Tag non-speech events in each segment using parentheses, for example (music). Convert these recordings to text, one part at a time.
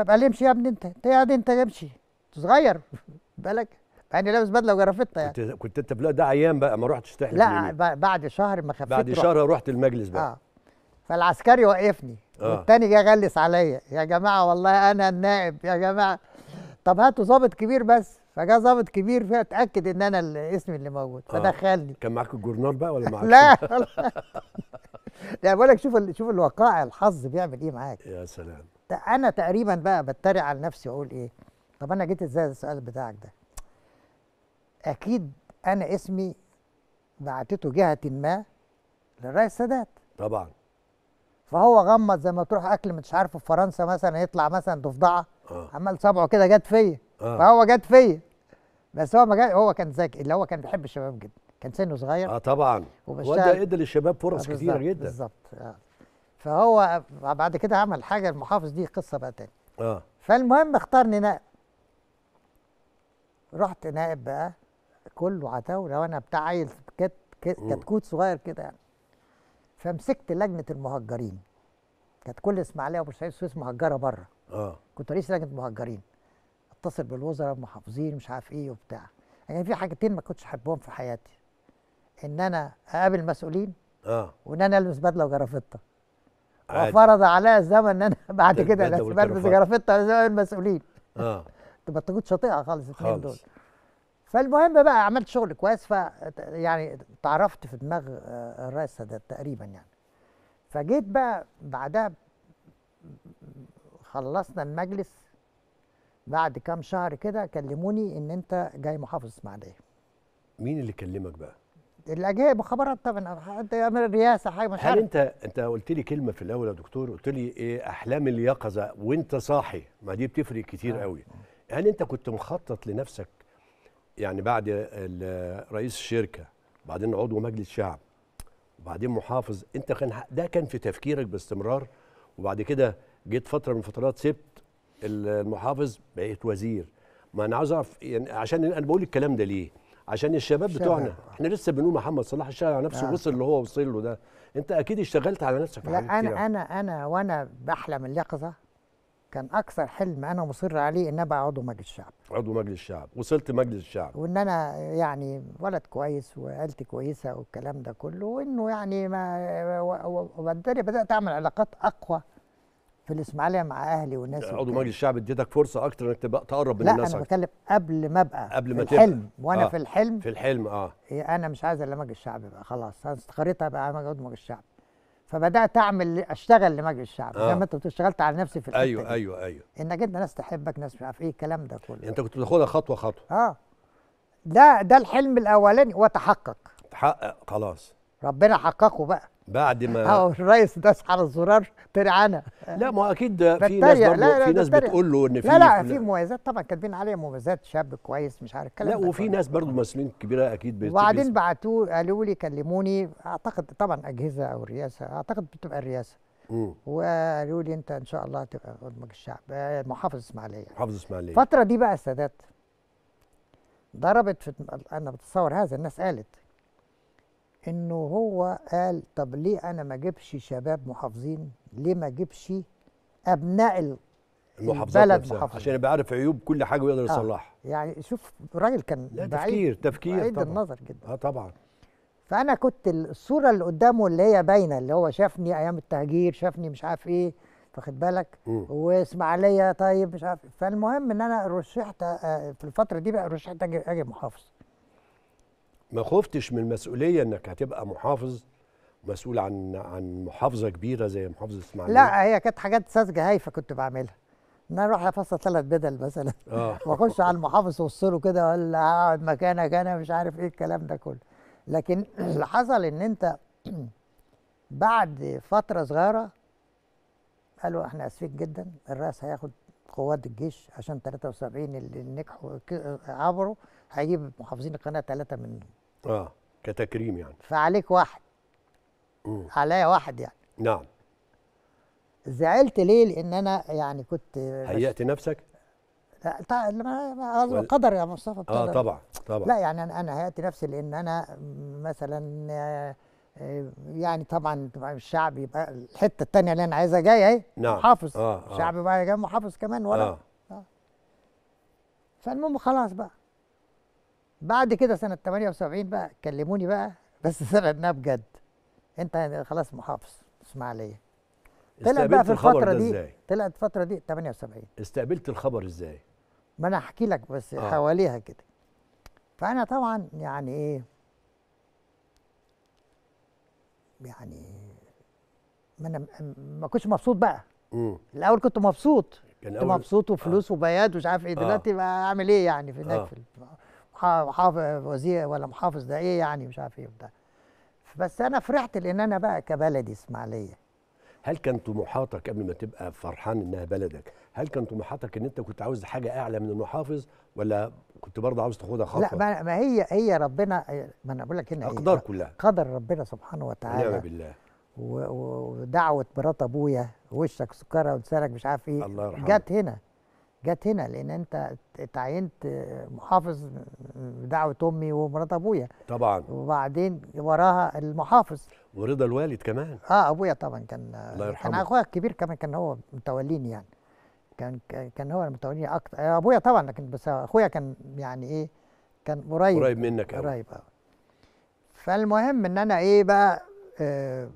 لي امشي يا ابني انت انت قاعد انت امشي صغير (laughs) بالك يعني لابس بدله وجرافته يعني كنت كنت انت ده ايام بقى ما رحتش تحلف لا بعد شهر ما خفيت بعد شهر رحت, المجلس بقى اه فالعسكري وقفني آه. والتاني جه غلس عليا يا جماعه والله انا النائب يا جماعه طب هاتوا ظابط كبير بس فجاء ظابط كبير فيها تاكد ان انا الاسم اللي موجود آه. فدخلني آه. كان معاك الجورنال بقى ولا (laughs) معاك لا (laughs) لا بقول لك شوف شوف الوقائع الحظ بيعمل ايه معاك يا سلام انا تقريبا بقى بتريق على نفسي واقول ايه طب انا جيت ازاي السؤال بتاعك ده اكيد انا اسمي بعتته جهه ما للرئيس السادات طبعا فهو غمض زي ما تروح اكل مش عارفه في فرنسا مثلا يطلع مثلا ضفدعه آه. عمال صبعه كده جت فيا آه. فهو جت فيا بس هو ما جاي هو كان ذكي اللي هو كان بيحب الشباب جدا كان سنه صغير اه طبعا وده ادى للشباب فرص آه كتيره جدا بالظبط آه. فهو بعد كده عمل حاجه المحافظ دي قصه بقى تاني اه فالمهم اختارني نائب رحت نائب بقى كله عتاوله وانا بتاع عيل كتكوت صغير كده يعني فمسكت لجنه المهجرين كانت كل اسماعيليه وبورسعيد السويس مهجره بره اه كنت رئيس لجنه مهجرين اتصل بالوزراء المحافظين مش عارف ايه وبتاع يعني في حاجتين ما كنتش احبهم في حياتي ان انا اقابل مسؤولين اه وان انا البس بدله وجرافته وفرض عليا الزمن ان انا (laughs) بعد كده لا برمز جرافطه المسؤولين اه انت (laughs) ما تاخدش شاطئها خالص الاثنين دول فالمهم بقى عملت شغل كويس ف يعني تعرفت في دماغ آه، الرئيس السادات تقريبا يعني فجيت بقى بعدها خلصنا المجلس بعد كام شهر كده كلموني ان انت جاي محافظ اسماعيليه مين اللي كلمك بقى الاجهزه خبرات طبعا من الرئاسه حاجه مش هل انت انت قلت لي كلمه في الاول يا دكتور قلت لي ايه احلام اليقظه وانت صاحي ما دي بتفرق كتير آه. قوي هل انت كنت مخطط لنفسك يعني بعد رئيس الشركه بعدين عضو مجلس شعب وبعدين محافظ انت كان ده كان في تفكيرك باستمرار وبعد كده جيت فتره من الفترات سبت المحافظ بقيت وزير ما انا عاوز اعرف يعني عشان انا بقول الكلام ده ليه عشان الشباب بتوعنا احنا لسه بنقول محمد صلاح اشتغل على نفسه آه. وصل اللي هو وصل له ده انت اكيد اشتغلت على نفسك في لا انا كتير. انا انا وانا بحلم اليقظه كان اكثر حلم انا مصر عليه ان ابقى عضو مجلس الشعب عضو مجلس الشعب وصلت مجلس الشعب وان انا يعني ولد كويس وعيلتي كويسه والكلام ده كله وانه يعني ما وبالتالي بدات اعمل علاقات اقوى في الاسماعيليه مع اهلي والناس يعني عضو مجلس الشعب اديتك فرصه اكتر انك تبقى تقرب من لا الناس لا انا بتكلم قبل ما ابقى قبل ما تبقى الحلم وانا آه. في الحلم في الحلم اه إيه، انا مش عايز الا مجلس الشعب بقى خلاص انا استقريت ابقى عضو مجلس الشعب فبدات اعمل اشتغل لمجلس الشعب آه. زي ما انت كنت اشتغلت على نفسي في الحته ايوه دي. ايوه ايوه انك انت ناس تحبك ناس مش عارف ايه الكلام ده كله يعني انت كنت بتاخدها خطوه خطوه اه ده ده الحلم الاولاني وتحقق تحقق خلاص ربنا حققه بقى بعد ما اه الرئيس داس على الزرار طلعنا لا ما اكيد في ناس برضه لا لا في ناس بتقول له ان في لا لا في مميزات طبعا كاتبين عليه مميزات شاب كويس مش عارف الكلام لا وفي ناس برضه مسؤولين كبيره اكيد وبعدين بعتوه قالوا لي كلموني اعتقد طبعا اجهزه او رئاسه اعتقد بتبقى الرئاسه وقالوا لي انت ان شاء الله تبقى مجلس الشعب آه، محافظ اسماعيليه محافظ اسماعيليه الفتره دي بقى السادات ضربت في انا بتصور هذا الناس قالت انه هو قال طب ليه انا ما اجيبش شباب محافظين ليه ما اجيبش ابناء البلد محافظين عشان يبقى عارف عيوب كل حاجه ويقدر آه. يصلحها آه. يعني شوف الراجل كان لا بعيد تفكير تفكير بعيد طبعًا. النظر جدا اه طبعا فانا كنت الصوره اللي قدامه اللي هي باينه اللي هو شافني ايام التهجير شافني مش عارف ايه واخد بالك واسماعيليه طيب مش عارف إيه. فالمهم ان انا رشحت آه، في الفتره دي بقى رشحت اجي محافظ ما خفتش من المسؤوليه انك هتبقى محافظ مسؤول عن عن محافظه كبيره زي محافظه اسماعيليه لا هي كانت حاجات ساذجه هايفه كنت بعملها ان انا اروح افصل ثلاث بدل مثلا آه. (laughs) واخش على المحافظ وصله كده ولا اقعد مكانك انا مش عارف ايه الكلام ده كله لكن (clears throat) اللي حصل ان انت (clears throat) بعد فتره صغيره قالوا احنا اسفين جدا الرئيس هياخد قوات الجيش عشان 73 اللي نجحوا عبروا هيجيب محافظين القناه ثلاثه منهم اه كتكريم يعني فعليك واحد مم. عليا واحد يعني نعم زعلت ليه لان انا يعني كنت هيأت نفسك لا ما قدر يا مصطفى قدر اه طبعا طبعا لا يعني انا انا هيأت نفسي لان انا مثلا آه، يعني طبعا الشعب يبقى الحته الثانيه اللي انا عايزها جايه اهي نعم محافظ آه آه. الشعب بقى جاي محافظ كمان ولا آه. آه. فالمهم خلاص بقى بعد كده سنه 78 بقى كلموني بقى بس السنه انها بجد انت خلاص محافظ اسماعيليه طلعت بقى في الفتره دي طلعت الفتره دي 78 استقبلت الخبر ازاي ما انا هحكي لك بس آه. حواليها كده فانا طبعا يعني ايه يعني ما انا ما كنتش مبسوط بقى مم. الاول كنت مبسوط كان كنت مبسوط وفلوس آه. وبياد ومش عارف ايه آه. دلوقتي آه. بقى اعمل ايه يعني في هناك آه. في محافظ وزير ولا محافظ ده ايه يعني مش عارف ايه وبتاع بس انا فرحت لان انا بقى كبلدي اسماعيليه هل كان طموحاتك قبل ما تبقى فرحان انها بلدك هل كان طموحاتك ان انت كنت عاوز حاجه اعلى من المحافظ ولا كنت برضه عاوز تاخدها خطوه لا ما هي هي ربنا ما انا بقول لك هنا اقدار إيه كلها قدر ربنا سبحانه وتعالى نعم بالله ودعوه مرات ابويا وشك سكره ولسانك مش عارف ايه الله يرحمه جت هنا جت هنا لان انت اتعينت محافظ بدعوه امي ومرات ابويا طبعا وبعدين وراها المحافظ ورضا الوالد كمان اه ابويا طبعا كان الله يرحمه كان اخويا الكبير كمان كان هو متوليني يعني كان كان هو متوليني اكتر آه، ابويا طبعا لكن بس اخويا كان يعني ايه كان قريب قريب منك قوي قريب اه فالمهم ان انا ايه بقى آه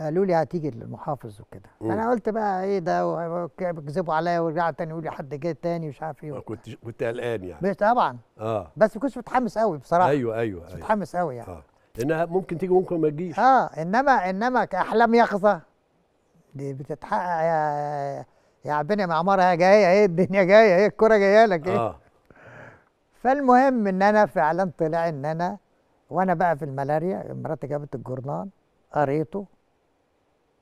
قالوا لي هتيجي للمحافظ وكده فانا قلت بقى ايه ده بيكذبوا عليا ورجعوا تاني يقولوا لي حد جه تاني مش عارف ايه كنت كنت قلقان يعني طبعا اه بس ما كنتش متحمس قوي بصراحه ايوه ايوه, أيوة. متحمس قوي يعني آه. انها ممكن تيجي ممكن ما تجيش اه انما انما كاحلام يقظه دي بتتحقق يا يا عبنا معمرها جايه ايه الدنيا جايه ايه الكوره جايه لك ايه آه. فالمهم ان انا فعلا طلع ان انا وانا بقى في الملاريا مراتي جابت الجورنال قريته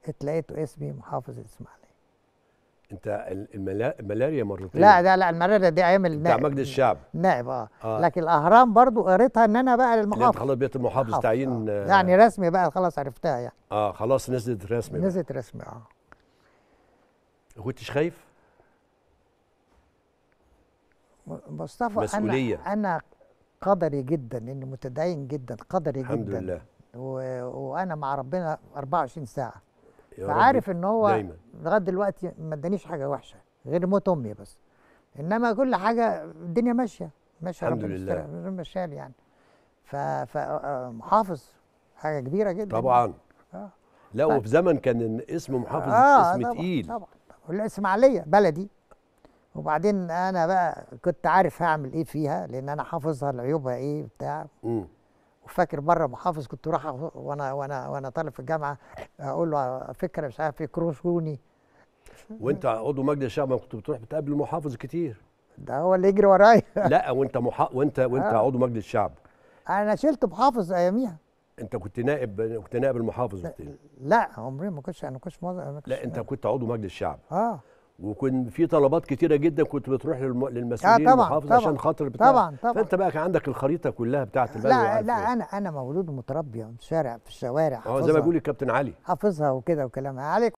اتلقيت اسمي محافظ الاسماعيليه انت الملاريا مرتين لا ده لا الملاريا دي ايام النائب بتاع مجلس الشعب نائب آه. اه لكن الاهرام برضو قريتها ان انا بقى المحافظ خلاص بقيت المحافظ تعيين آه. آه. يعني رسمي بقى خلاص عرفتها يعني اه خلاص نزلت رسمي نزلت رسمي اه ما كنتش خايف؟ مصطفى مسؤولية. انا انا قدري جدا اني متدين جدا قدري الحمد جدا الحمد لله و... وانا مع ربنا 24 ساعه فعارف ان هو لغايه دلوقتي ما ادانيش حاجه وحشه غير موت امي بس انما كل حاجه الدنيا ماشيه ماشيه الحمد لله مشال يعني فمحافظ آه، آه، حاجه كبيره جدا طبعا اه لا ف... وفي زمن كان اسم محافظ آه اسم طبعًا تقيل طبعا طبعا والاسماعيليه بلدي وبعدين انا بقى كنت عارف هعمل ايه فيها لان انا حافظها لعيوبها ايه بتاع وفاكر مره محافظ كنت راح وانا وانا وانا طالب في الجامعه اقول له فكره مش عارف يكرشوني إيه، وانت عضو مجلس الشعب كنت بتروح بتقابل المحافظ كتير ده هو اللي يجري ورايا (laughs) لا وانت محا... وانت وانت آه. عضو مجلس الشعب انا شلت محافظ اياميها انت كنت نائب كنت نائب المحافظ لا عمري ما كنتش انا كنتش موظف لا انت كنت عضو مجلس الشعب اه وكان في طلبات كتيره جدا كنت بتروح للمسؤولين آه طبعا المحافظ طبعا عشان خاطر بتاع طبعا طبعا فانت بقى كان عندك الخريطه كلها بتاعت البلد لا لا إيه. انا انا مولود ومتربي في الشارع في الشوارع اه زي ما بيقول الكابتن علي حافظها وكده وكلامها عليك